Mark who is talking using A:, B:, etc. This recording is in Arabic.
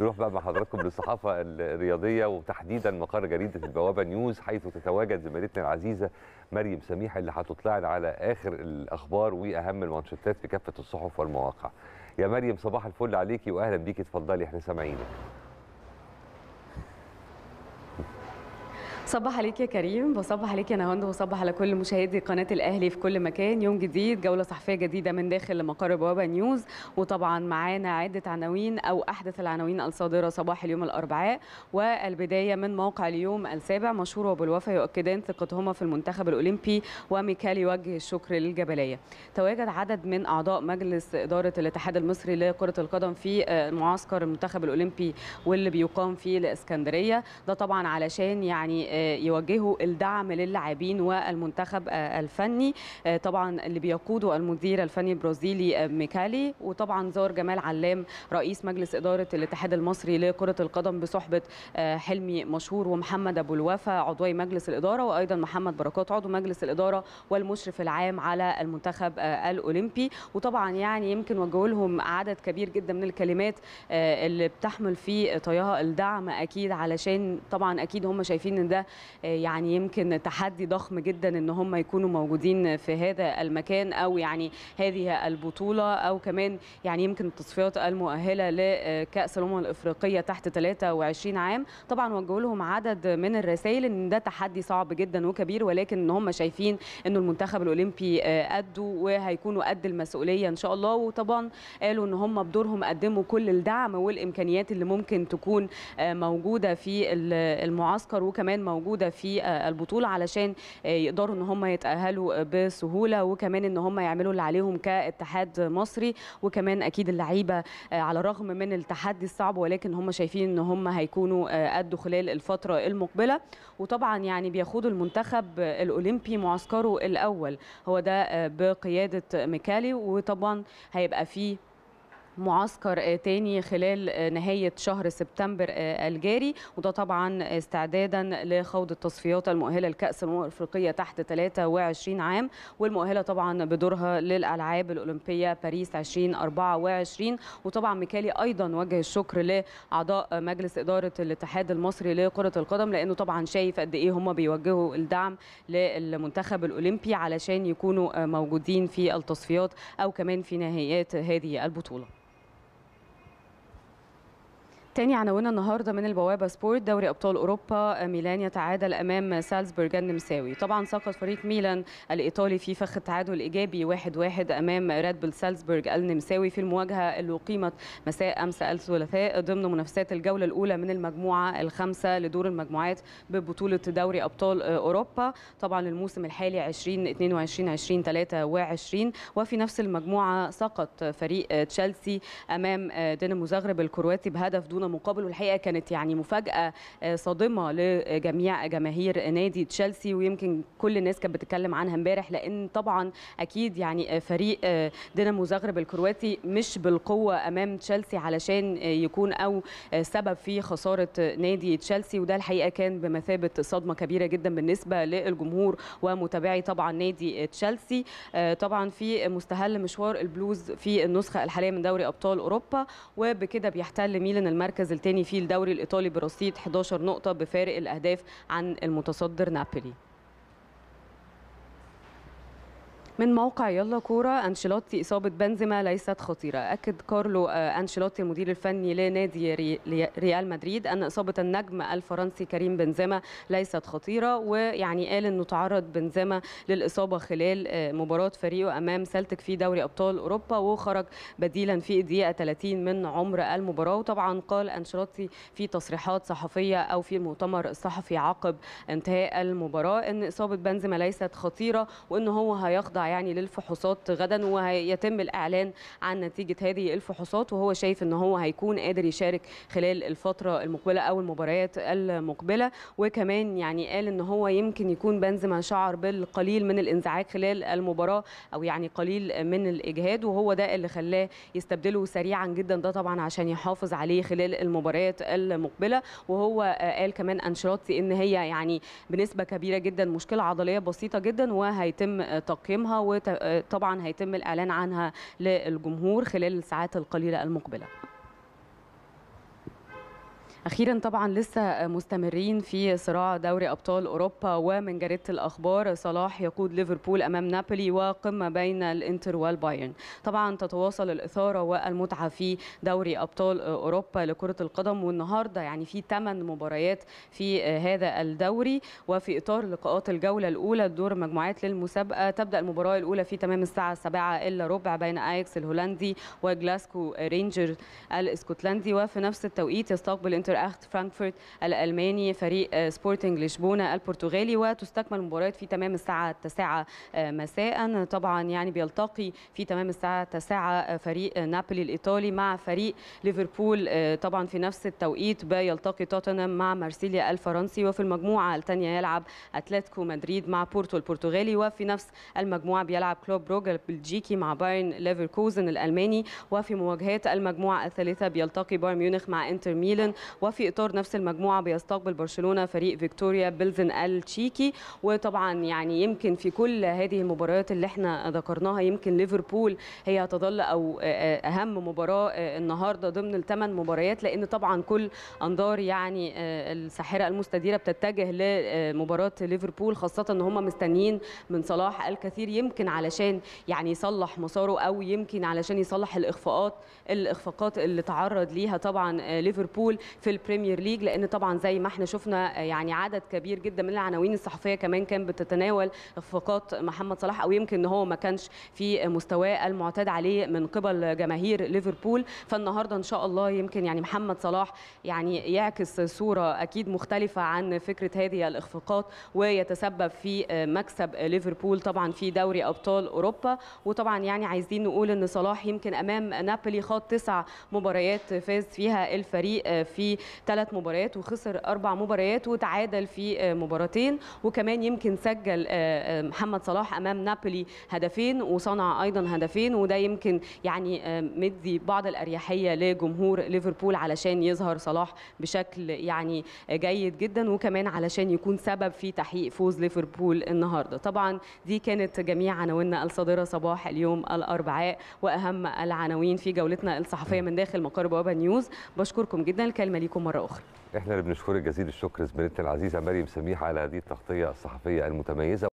A: نروح بقى مع حضراتكم للصحافه الرياضيه وتحديدا مقر جريده البوابه نيوز حيث تتواجد زميلتنا العزيزه مريم سميحه اللي هتطلعنا على اخر الاخبار واهم المانشيتات في كافه الصحف والمواقع. يا مريم صباح الفل عليكي واهلا بيكي اتفضلي احنا سامعينك. صباح عليك يا كريم وصباح عليك يا نهاند وصباح على كل مشاهدي قناه الاهلي في كل مكان يوم جديد جوله صحفيه جديده من داخل مقر بوابه نيوز وطبعا معانا عده عناوين او احدث العناوين الصادره صباح اليوم الاربعاء والبدايه من موقع اليوم السابع مشهور وبالوفا يؤكدان ثقتهما في المنتخب الاولمبي وميكال يوجه الشكر للجبليه تواجد عدد من اعضاء مجلس اداره الاتحاد المصري لكره القدم في آه، معسكر المنتخب الاولمبي واللي بيقام في الاسكندريه ده طبعا علشان يعني آه، آه، يوجهوا الدعم للاعبين والمنتخب آه، الفني آه، طبعا اللي بيقوده المدير الفني البرازيلي ميكالي وطبعا زار جمال علام رئيس مجلس إدارة الاتحاد المصري لكرة القدم بصحبة حلمي مشهور ومحمد أبو الوفا عضوي مجلس الإدارة وأيضا محمد بركات عضو مجلس الإدارة والمشرف العام على المنتخب الأولمبي وطبعا يعني يمكن وجهوا لهم عدد كبير جدا من الكلمات اللي بتحمل في طيها الدعم أكيد علشان طبعا أكيد هم شايفين إن ده يعني يمكن تحدي ضخم جدا ان هم يكونوا موجودين في هذا المكان او يعني هذه البطوله او كمان يعني يمكن التصفيات المؤهله لكاس الامم الافريقيه تحت 23 عام طبعا وجهوا لهم عدد من الرسائل ان ده تحدي صعب جدا وكبير ولكن ان هم شايفين انه المنتخب الاولمبي قدوا وهيكونوا قد المسؤوليه ان شاء الله وطبعا قالوا ان هم بدورهم قدموا كل الدعم والامكانيات اللي ممكن تكون موجوده في المعسكر وكمان موجوده في آه، البطوله علشان آه، يقدروا ان هم يتاهلوا بسهوله وكمان ان هم يعملوا اللي عليهم كاتحاد مصري وكمان اكيد اللعيبه آه، على الرغم من التحدي الصعب ولكن هم شايفين ان هم هيكونوا قدوا خلال الفتره المقبله وطبعا يعني بيخوضوا المنتخب الاولمبي معسكره الاول هو ده بقياده ميكالي وطبعا هيبقى فيه معسكر آه، تاني خلال آه، نهاية شهر سبتمبر آه، الجاري وده طبعا استعدادا لخوض التصفيات المؤهلة لكأس الأمم الأفريقية تحت 23 عام والمؤهلة طبعا بدورها للألعاب الأولمبية باريس 2024 وطبعا ميكالي أيضا وجه الشكر لأعضاء مجلس إدارة الاتحاد المصري لكرة القدم لأنه طبعا شايف قد إيه هم بيوجهوا الدعم للمنتخب الأولمبي علشان يكونوا موجودين في التصفيات أو كمان في نهايات هذه البطولة تاني عناوين النهارده من البوابه سبورت دوري ابطال اوروبا ميلان يتعادل امام سالزبورج النمساوي طبعا سقط فريق ميلان الايطالي في فخ التعادل الايجابي 1-1 امام راد بول سالزبورج النمساوي في المواجهه اللي اقيمت مساء امس الثلاثاء ضمن منافسات الجوله الاولى من المجموعه الخامسه لدور المجموعات ببطوله دوري ابطال اوروبا طبعا الموسم الحالي 2022 2023 وفي نفس المجموعه سقط فريق تشيلسي امام دينامو زغرب الكرواتي بهدف دون دون مقابل والحقيقه كانت يعني مفاجاه آه، صادمه لجميع جماهير نادي تشيلسي ويمكن كل الناس كانت بتتكلم عنها امبارح لان طبعا اكيد يعني آه، فريق آه، دينامو زغرب الكرواتي مش بالقوه امام تشيلسي علشان يكون او سبب في خساره نادي تشيلسي وده الحقيقه كان بمثابه صدمه كبيره جدا بالنسبه للجمهور ومتابعي طبعا نادي تشيلسي طبعا في مستهل مشوار البلوز في النسخه الحاليه من دوري ابطال اوروبا وبكده بيحتل ميلان المركز المركز الثاني في الدوري الإيطالي برصيد 11 نقطة بفارق الأهداف عن المتصدر نابولي من موقع يلا كورة أنشيلوتي إصابة بنزيما ليست خطيرة أكد كارلو آه، أنشيلوتي المدير الفني لنادي ريال مدريد أن إصابة النجم الفرنسي كريم بنزيما ليست خطيرة ويعني قال أنه تعرض بنزيما للإصابة خلال آه، مباراة فريقه أمام سلتك في دوري أبطال أوروبا وخرج بديلا في الدقيقة 30 من عمر المباراة وطبعا قال أنشيلوتي في تصريحات صحفية أو في المؤتمر الصحفي عقب انتهاء المباراة أن إصابة بنزيما ليست خطيرة وان هو هيخضع يعني للفحوصات غدا وهيتم الاعلان عن نتيجه هذه الفحوصات وهو شايف ان هو هيكون قادر يشارك خلال الفتره المقبله او المباريات المقبله وكمان يعني قال ان هو يمكن يكون بنزيما شعر بالقليل من الانزعاج خلال المباراه او يعني قليل من الاجهاد وهو ده اللي خلاه يستبدله سريعا جدا ده طبعا عشان يحافظ عليه خلال المباريات المقبله وهو قال كمان انشيلوتي ان هي يعني بنسبه كبيره جدا مشكله عضليه بسيطه جدا وهيتم تقييمها وطبعا آه، هيتم الإعلان عنها للجمهور خلال الساعات القليلة المقبلة اخيرا طبعا لسه مستمرين في صراع دوري ابطال اوروبا ومن جريده الاخبار صلاح يقود ليفربول امام نابولي وقمه بين الانتر والبايرن طبعا تتواصل الاثاره والمتعه في دوري ابطال اوروبا لكره القدم والنهارده يعني في 8 مباريات في هذا الدوري وفي اطار لقاءات الجوله الاولى دور مجموعات للمسابقه تبدا المباراه الاولى في تمام الساعه 7 الا ربع بين اياكس الهولندي وجلاسكو رينجر الاسكتلندي وفي نفس التوقيت يستقبل الانتر انتر اخت فرانكفورت الالماني فريق آه، سبورتنج لشبونه البرتغالي وتستكمل المباريات في تمام الساعه 9 آه، مساء طبعا يعني بيلتقي في تمام الساعه 9 آه، فريق نابولي الايطالي مع فريق ليفربول طبعا في نفس التوقيت بيلتقي توتنهام مع مارسيليا الفرنسي وفي المجموعه الثانيه يلعب اتلتيكو مدريد مع بورتو البرتغالي وفي نفس المجموعه بيلعب كلوب بروج البلجيكي مع بايرن ليفركوزن الالماني وفي مواجهات المجموعه الثالثه بيلتقي بايرن ميونخ مع انتر ميلان وفي إطار نفس المجموعة بيستقبل برشلونة فريق فيكتوريا بلفن التشيكي وطبعا يعني يمكن في كل هذه المباريات اللي احنا ذكرناها يمكن ليفربول هي هتظل أو أهم مباراة النهاردة ضمن الثمان مباريات لأن طبعا كل أنظار يعني الساحرة المستديرة بتتجه لمباراة ليفربول خاصة أن هم مستنيين من صلاح الكثير يمكن علشان يعني يصلح مساره أو يمكن علشان يصلح الإخفاقات الإخفاقات اللي تعرض ليها طبعا ليفربول في البريمير ليج لان طبعا زي ما احنا شفنا آه، يعني عدد كبير جدا من العناوين الصحفيه كمان كان بتتناول اخفاقات محمد صلاح او يمكن ان هو ما كانش في مستواه المعتاد عليه من قبل جماهير ليفربول فالنهارده ان شاء الله يمكن يعني محمد صلاح يعني يعكس صوره اكيد مختلفه عن فكره هذه الاخفاقات ويتسبب في آه، مكسب ليفربول طبعا في دوري ابطال اوروبا وطبعا يعني عايزين نقول ان صلاح يمكن امام نابولي خاض تسع مباريات فاز فيها الفريق آه، في ثلاث مباريات وخسر اربع مباريات وتعادل في آه، مباراتين وكمان يمكن سجل آه، آه، محمد صلاح امام نابولي هدفين وصنع ايضا هدفين وده يمكن يعني مدي بعض الاريحيه لجمهور ليفربول علشان يظهر صلاح بشكل يعني جيد جدا وكمان علشان يكون سبب في تحقيق فوز ليفربول النهارده طبعا دي كانت جميع عناويننا الصادره صباح اليوم الاربعاء واهم العناوين في جولتنا الصحفيه من داخل مقر بوابه نيوز بشكركم جدا الكلمه ليكم مره اخرى احنا اللي بنشكرك جزيل الشكر زميلتنا العزيزه مريم سميح على هذه التغطيه الصحفيه المتميزه